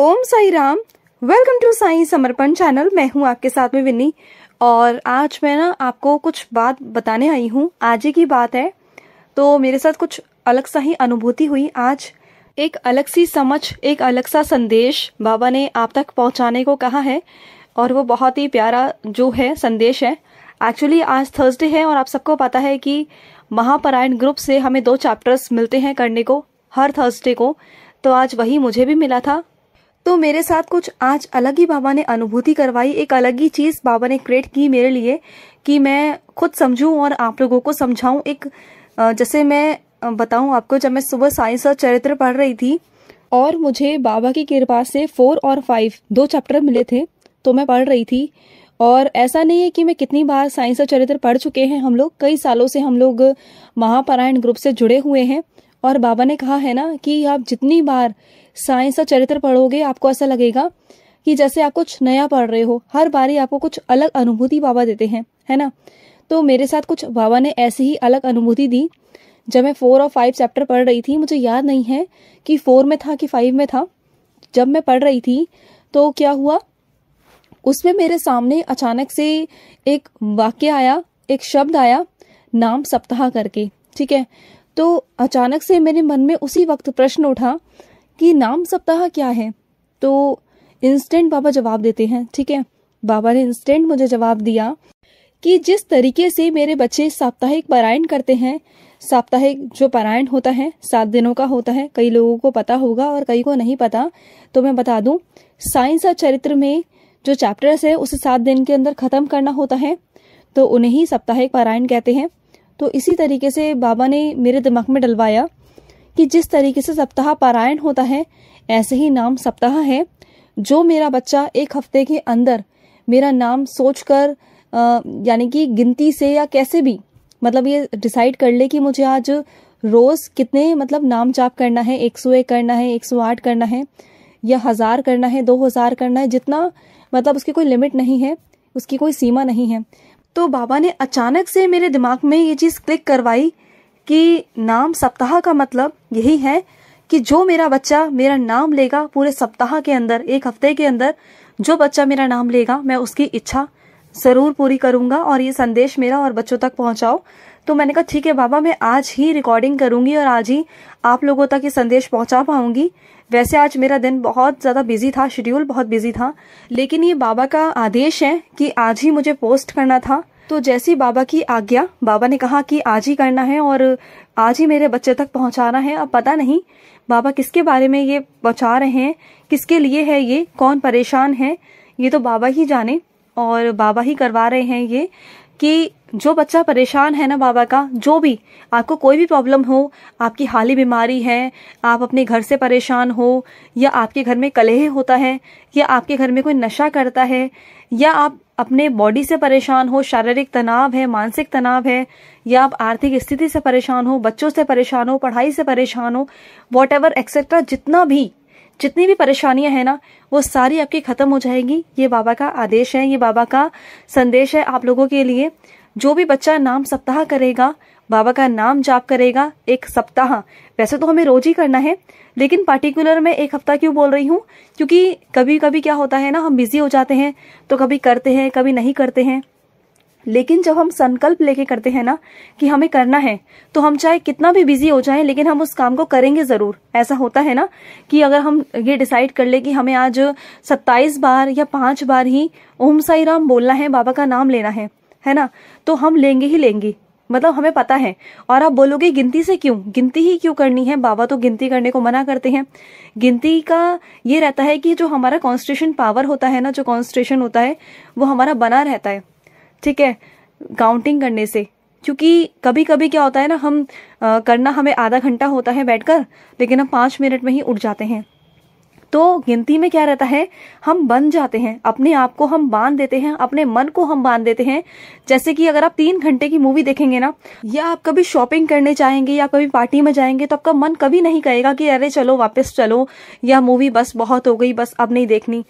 Om Sai Ram welcome to Sai Samarpan channel मैं हूं आपके साथ में विन्नी और आज मैं ना आपको कुछ बात बताने आई हूं आज ही की बात है तो मेरे साथ कुछ अलग सा ही अनुभूति हुई आज एक अलग सी समझ एक अलग सा संदेश बाबा ने आप तक पहुंचाने को कहा है और वो बहुत ही प्यारा जो है संदेश है एक्चुअली आज थर्सडे है और आप सबको पता है कि महापरायण ग्रुप से हमें दो चैप्टर्स मिलते हैं करने को हर थर्सडे को तो आज वही मुझे भी मिला था तो मेरे साथ कुछ आज अलग ही बाबा ने अनुभूति करवाई एक अलग ही चीज़ बाबा ने क्रिएट की मेरे लिए कि मैं खुद समझूं और आप लोगों को समझाऊं एक जैसे मैं बताऊं आपको जब मैं सुबह साइंस और चरित्र पढ़ रही थी और मुझे बाबा की कृपा से फोर और फाइव दो चैप्टर मिले थे तो मैं पढ़ रही थी और ऐसा नहीं है कि मैं कितनी बार साइंस और चरित्र पढ़ चुके हैं हम लोग कई सालों से हम लोग महापारायण ग्रुप से जुड़े हुए हैं और बाबा ने कहा है ना कि आप जितनी बार साइंस और चरित्र पढ़ोगे आपको ऐसा लगेगा कि जैसे आप कुछ नया पढ़ रहे हो हर बारी आपको कुछ अलग अनुभूति बाबा देते हैं है ना तो मेरे साथ कुछ बाबा ने ऐसी ही अलग अनुभूति दी जब मैं फोर और फाइव चैप्टर पढ़ रही थी मुझे याद नहीं है कि फोर में था कि फाइव में था जब मैं पढ़ रही थी तो क्या हुआ उसमें मेरे सामने अचानक से एक वाक्य आया एक शब्द आया नाम सप्ताह करके ठीक है तो अचानक से मेरे मन में उसी वक्त प्रश्न उठा कि नाम सप्ताह क्या है तो इंस्टेंट बाबा जवाब देते हैं ठीक है बाबा ने इंस्टेंट मुझे जवाब दिया कि जिस तरीके से मेरे बच्चे साप्ताहिक पारायण करते हैं साप्ताहिक जो पारायण होता है सात दिनों का होता है कई लोगों को पता होगा और कई को नहीं पता तो मैं बता दूं साइंस और चरित्र में जो चैप्टर्स है उसे सात दिन के अंदर खत्म करना होता है तो उन्हें ही साप्ताहिक पारायण कहते हैं तो इसी तरीके से बाबा ने मेरे दिमाग में डलवाया कि जिस तरीके से सप्ताह पारायण होता है ऐसे ही नाम सप्ताह है जो मेरा बच्चा एक हफ्ते के अंदर मेरा नाम सोचकर यानी कि गिनती से या कैसे भी मतलब ये डिसाइड कर ले कि मुझे आज रोज़ कितने मतलब नाम जाप करना है एक सौ एक करना है एक सौ आठ करना है या हज़ार करना है दो हज़ार करना है जितना मतलब उसकी कोई लिमिट नहीं है उसकी कोई सीमा नहीं है तो बाबा ने अचानक से मेरे दिमाग में ये चीज़ क्लिक करवाई कि नाम सप्ताह का मतलब यही है कि जो मेरा बच्चा मेरा नाम लेगा पूरे सप्ताह के अंदर एक हफ्ते के अंदर जो बच्चा मेरा नाम लेगा मैं उसकी इच्छा ज़रूर पूरी करूँगा और ये संदेश मेरा और बच्चों तक पहुँचाओ तो मैंने कहा ठीक है बाबा मैं आज ही रिकॉर्डिंग करूँगी और आज ही आप लोगों तक ये संदेश पहुँचा पाऊंगी वैसे आज मेरा दिन बहुत ज़्यादा बिजी था शेड्यूल बहुत बिजी था लेकिन ये बाबा का आदेश है कि आज ही मुझे पोस्ट करना था तो जैसी बाबा की आज्ञा बाबा ने कहा कि आज ही करना है और आज ही मेरे बच्चे तक पहुंचाना है अब पता नहीं बाबा किसके बारे में ये पहुंचा रहे हैं किसके लिए है ये कौन परेशान है ये तो बाबा ही जाने और बाबा ही करवा रहे हैं ये कि जो बच्चा परेशान है ना बाबा का जो भी आपको कोई भी प्रॉब्लम हो आपकी हाली बीमारी है आप अपने घर से परेशान हो या आपके घर में कलेह होता है या आपके घर में कोई नशा करता है या आप अपने बॉडी से परेशान हो शारीरिक तनाव है मानसिक तनाव है या आप आर्थिक स्थिति से परेशान हो बच्चों से परेशान हो पढ़ाई से परेशान हो वॉट एवर एक्सेट्रा जितना भी जितनी भी परेशानियां हैं ना वो सारी आपकी खत्म हो जाएगी ये बाबा का आदेश है ये बाबा का संदेश है आप लोगों के लिए जो भी बच्चा नाम सप्ताह करेगा बाबा का नाम जाप करेगा एक सप्ताह वैसे तो हमें रोज ही करना है लेकिन पार्टिकुलर मैं एक हफ्ता क्यों बोल रही हूँ क्योंकि कभी कभी क्या होता है ना हम बिजी हो जाते हैं तो कभी करते हैं कभी नहीं करते हैं लेकिन जब हम संकल्प लेके करते हैं ना कि हमें करना है तो हम चाहे कितना भी बिजी हो जाए लेकिन हम उस काम को करेंगे जरूर ऐसा होता है ना कि अगर हम ये डिसाइड कर ले कि हमें आज सत्ताईस बार या पांच बार ही ओम साई राम बोलना है बाबा का नाम लेना है है ना तो हम लेंगे ही लेंगे मतलब हमें पता है और आप बोलोगे गिनती से क्यों गिनती ही क्यों करनी है बाबा तो गिनती करने को मना करते हैं गिनती का ये रहता है कि जो हमारा कॉन्स्ट्रेशन पावर होता है ना जो कॉन्स्ट्रेशन होता है वो हमारा बना रहता है ठीक है काउंटिंग करने से क्योंकि कभी कभी क्या होता है ना हम आ, करना हमें आधा घंटा होता है बैठकर लेकिन हम पांच मिनट में ही उठ जाते हैं तो गिनती में क्या रहता है हम बन जाते हैं अपने आप को हम बांध देते हैं अपने मन को हम बांध देते हैं जैसे कि अगर आप तीन घंटे की मूवी देखेंगे ना या आप कभी शॉपिंग करने जाएंगे या कभी पार्टी में जाएंगे तो आपका मन कभी नहीं कहेगा कि अरे चलो वापस चलो या मूवी बस बहुत हो गई बस अब नहीं देखनी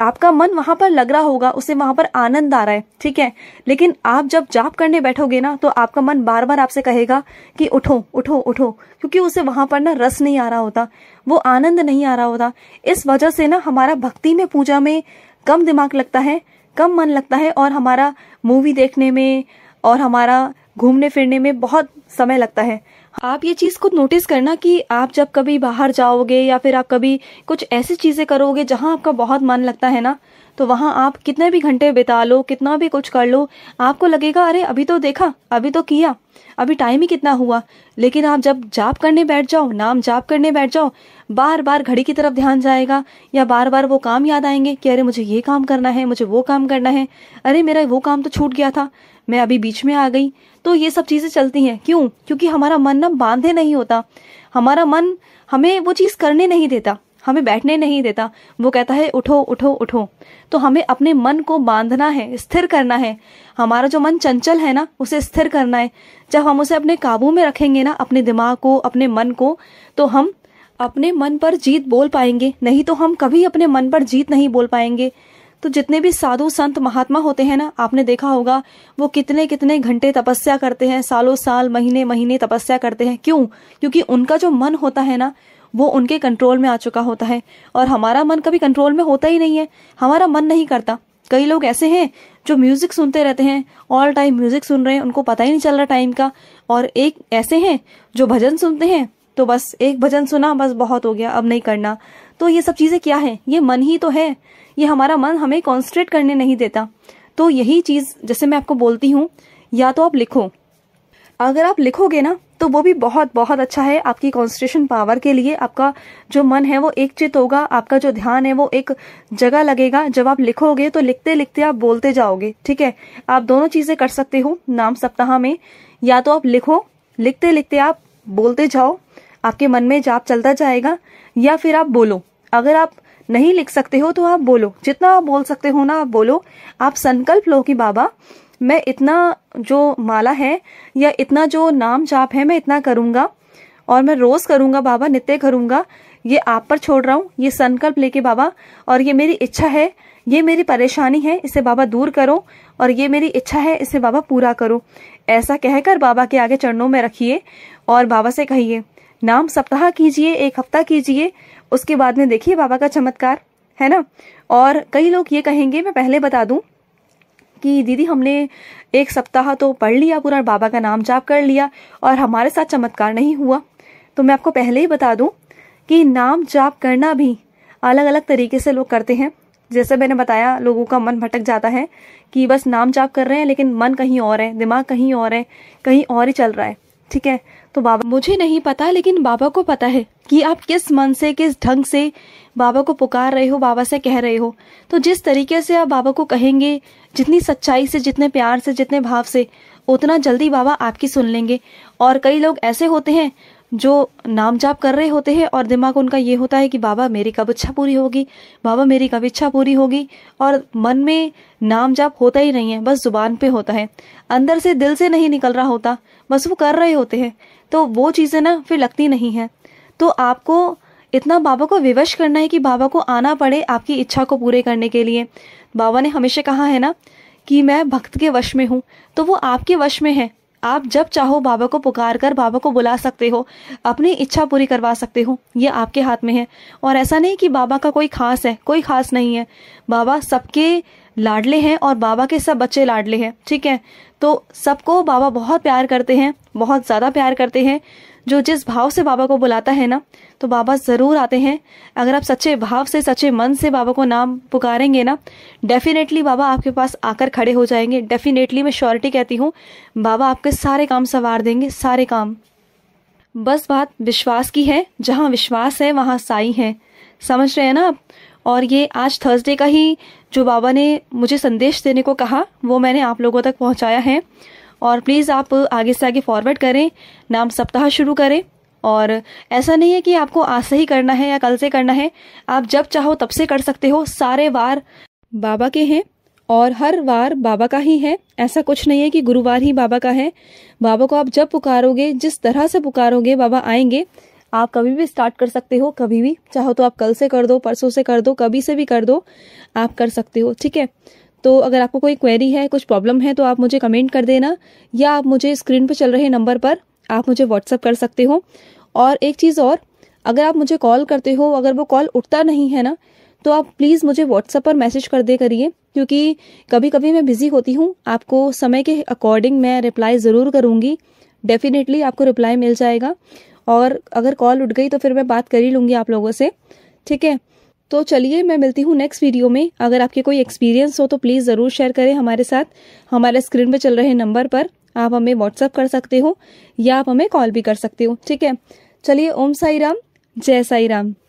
आपका मन वहां पर लग रहा होगा उसे वहां पर आनंद आ रहा है ठीक है लेकिन आप जब जाप करने बैठोगे ना तो आपका मन बार बार आपसे कहेगा कि उठो उठो उठो क्योंकि उसे वहां पर ना रस नहीं आ रहा होता वो आनंद नहीं आ रहा होता इस वजह से ना हमारा भक्ति में पूजा में कम दिमाग लगता है कम मन लगता है और हमारा मूवी देखने में और हमारा घूमने फिरने में बहुत समय लगता है आप ये चीज खुद नोटिस करना कि आप जब कभी बाहर जाओगे या फिर आप कभी कुछ ऐसी चीजें करोगे जहाँ आपका बहुत मन लगता है ना तो वहाँ आप कितने भी घंटे बिता लो कितना भी कुछ कर लो आपको लगेगा अरे अभी तो देखा अभी तो किया अभी टाइम ही कितना हुआ लेकिन आप जब जाप करने बैठ जाओ नाम जाप करने बैठ जाओ बार बार घड़ी की तरफ ध्यान जाएगा या बार बार वो काम याद आएंगे कि अरे मुझे ये काम करना है मुझे वो काम करना है अरे मेरा वो काम तो छूट गया था मैं अभी बीच में आ गई तो ये सब चीज़ें चलती हैं क्यों क्योंकि हमारा मन ना बांधे नहीं होता हमारा मन हमें वो चीज़ करने नहीं देता हमें बैठने नहीं देता वो कहता है उठो उठो उठो तो हमें अपने मन को बांधना है स्थिर करना है हमारा जो मन चंचल है ना उसे स्थिर करना है जब हम उसे अपने काबू में रखेंगे ना अपने दिमाग को अपने मन को तो हम अपने मन पर जीत बोल पाएंगे नहीं तो हम कभी अपने मन पर जीत नहीं बोल पाएंगे तो जितने भी साधु संत महात्मा होते हैं ना आपने देखा होगा वो कितने कितने घंटे तपस्या करते हैं सालों साल महीने महीने तपस्या करते हैं क्यों क्योंकि उनका जो मन होता है ना वो उनके कंट्रोल में आ चुका होता है और हमारा मन कभी कंट्रोल में होता ही नहीं है हमारा मन नहीं करता कई लोग ऐसे हैं जो म्यूजिक सुनते रहते हैं ऑल टाइम म्यूजिक सुन रहे हैं उनको पता ही नहीं चल रहा टाइम का और एक ऐसे हैं जो भजन सुनते हैं तो बस एक भजन सुना बस बहुत हो गया अब नहीं करना तो ये सब चीजें क्या है ये मन ही तो है ये हमारा मन हमें कॉन्सेंट्रेट करने नहीं देता तो यही चीज जैसे मैं आपको बोलती हूँ या तो आप लिखो अगर आप लिखोगे ना तो वो भी बहुत बहुत अच्छा है आपकी कॉन्सेंट्रेशन पावर के लिए आपका जो मन है वो एक चित होगा आपका जो ध्यान है वो एक जगह लगेगा जब आप लिखोगे तो लिखते लिखते आप बोलते जाओगे ठीक है आप दोनों चीजें कर सकते हो नाम सप्ताह में या तो आप लिखो लिखते लिखते आप बोलते जाओ आपके मन में जाप चलता जाएगा या फिर आप बोलो अगर आप नहीं लिख सकते हो तो आप बोलो जितना आप बोल सकते हो ना आप बोलो आप संकल्प लो कि बाबा मैं इतना जो माला है या इतना जो नाम जाप है मैं इतना करूँगा और मैं रोज करूँगा बाबा नित्य करूँगा ये आप पर छोड़ रहा हूँ ये संकल्प लेके बाबा और ये मेरी इच्छा है ये मेरी परेशानी है इसे बाबा दूर करो और ये मेरी इच्छा है इसे बाबा पूरा करो ऐसा कहकर बाबा के आगे चरणों में रखिए और बाबा से कहिए नाम सप्ताह कीजिए एक हफ्ता कीजिए उसके बाद में देखिए बाबा का चमत्कार है ना और कई लोग ये कहेंगे मैं पहले बता दूं कि दीदी हमने एक सप्ताह तो पढ़ लिया पूरा बाबा का नाम जाप कर लिया और हमारे साथ चमत्कार नहीं हुआ तो मैं आपको पहले ही बता दूं कि नाम जाप करना भी अलग अलग तरीके से लोग करते हैं जैसे मैंने बताया लोगों का मन भटक जाता है कि बस नाम जाप कर रहे हैं लेकिन मन कहीं और है दिमाग कहीं और है कहीं और ही चल रहा है ठीक है तो बाबा मुझे नहीं पता लेकिन बाबा को पता है कि आप किस मन से किस ढंग से बाबा को पुकार रहे हो बाबा से कह रहे हो तो जिस तरीके से आप बाबा को कहेंगे जितनी सच्चाई से जितने प्यार से जितने भाव से उतना जल्दी बाबा आपकी सुन लेंगे और कई लोग ऐसे होते हैं जो नाम जाप कर रहे होते हैं और दिमाग उनका ये होता है कि बाबा मेरी कब इच्छा पूरी होगी बाबा मेरी कब इच्छा पूरी होगी और मन में नाम जाप होता ही नहीं है बस जुबान पे होता है अंदर से दिल से नहीं निकल रहा होता बस वो कर रहे होते हैं तो वो चीज़ें ना फिर लगती नहीं है तो आपको इतना बाबा को विवश करना है कि बाबा को आना पड़े आपकी इच्छा को पूरे करने के लिए बाबा ने हमेशा कहा है ना कि मैं भक्त के वश में हूँ तो वो आपके वश में है आप जब चाहो बाबा को पुकार कर बाबा को बुला सकते हो अपनी इच्छा पूरी करवा सकते हो ये आपके हाथ में है और ऐसा नहीं कि बाबा का कोई खास है कोई खास नहीं है बाबा सबके लाडले हैं और बाबा के सब बच्चे लाडले हैं ठीक है तो सबको बाबा बहुत प्यार करते हैं बहुत ज़्यादा प्यार करते हैं जो जिस भाव से बाबा को बुलाता है ना तो बाबा ज़रूर आते हैं अगर आप सच्चे भाव से सच्चे मन से बाबा को नाम पुकारेंगे ना डेफिनेटली बाबा आपके पास आकर खड़े हो जाएंगे डेफिनेटली मैं श्योरिटी कहती हूँ बाबा आपके सारे काम संवार देंगे सारे काम बस बात विश्वास की है जहाँ विश्वास है वहाँ साई है समझ रहे हैं ना आप और ये आज थर्सडे का ही जो बाबा ने मुझे संदेश देने को कहा वो मैंने आप लोगों तक पहुंचाया है और प्लीज़ आप आगे से आगे फॉरवर्ड करें नाम सप्ताह शुरू करें और ऐसा नहीं है कि आपको आज से ही करना है या कल से करना है आप जब चाहो तब से कर सकते हो सारे वार बाबा के हैं और हर वार बाबा का ही है ऐसा कुछ नहीं है कि गुरुवार ही बाबा का है बाबा को आप जब पुकारोगे जिस तरह से पुकारोगे बाबा आएंगे आप कभी भी स्टार्ट कर सकते हो कभी भी चाहो तो आप कल से कर दो परसों से कर दो कभी से भी कर दो आप कर सकते हो ठीक है तो अगर आपको कोई क्वेरी है कुछ प्रॉब्लम है तो आप मुझे कमेंट कर देना या आप मुझे स्क्रीन पर चल रहे नंबर पर आप मुझे व्हाट्सअप कर सकते हो और एक चीज़ और अगर आप मुझे कॉल करते हो अगर वो कॉल उठता नहीं है ना तो आप प्लीज़ मुझे व्हाट्सअप पर मैसेज कर दे करिए क्योंकि कभी कभी मैं बिज़ी होती हूँ आपको समय के अकॉर्डिंग मैं रिप्लाई ज़रूर करूँगी डेफिनेटली आपको रिप्लाई मिल जाएगा और अगर कॉल उठ गई तो फिर मैं बात कर ही लूँगी आप लोगों से ठीक है तो चलिए मैं मिलती हूँ नेक्स्ट वीडियो में अगर आपके कोई एक्सपीरियंस हो तो प्लीज़ ज़रूर शेयर करें हमारे साथ हमारे स्क्रीन पर चल रहे नंबर पर आप हमें व्हाट्सअप कर सकते हो या आप हमें कॉल भी कर सकते हो ठीक है चलिए ओम साई राम जय साई राम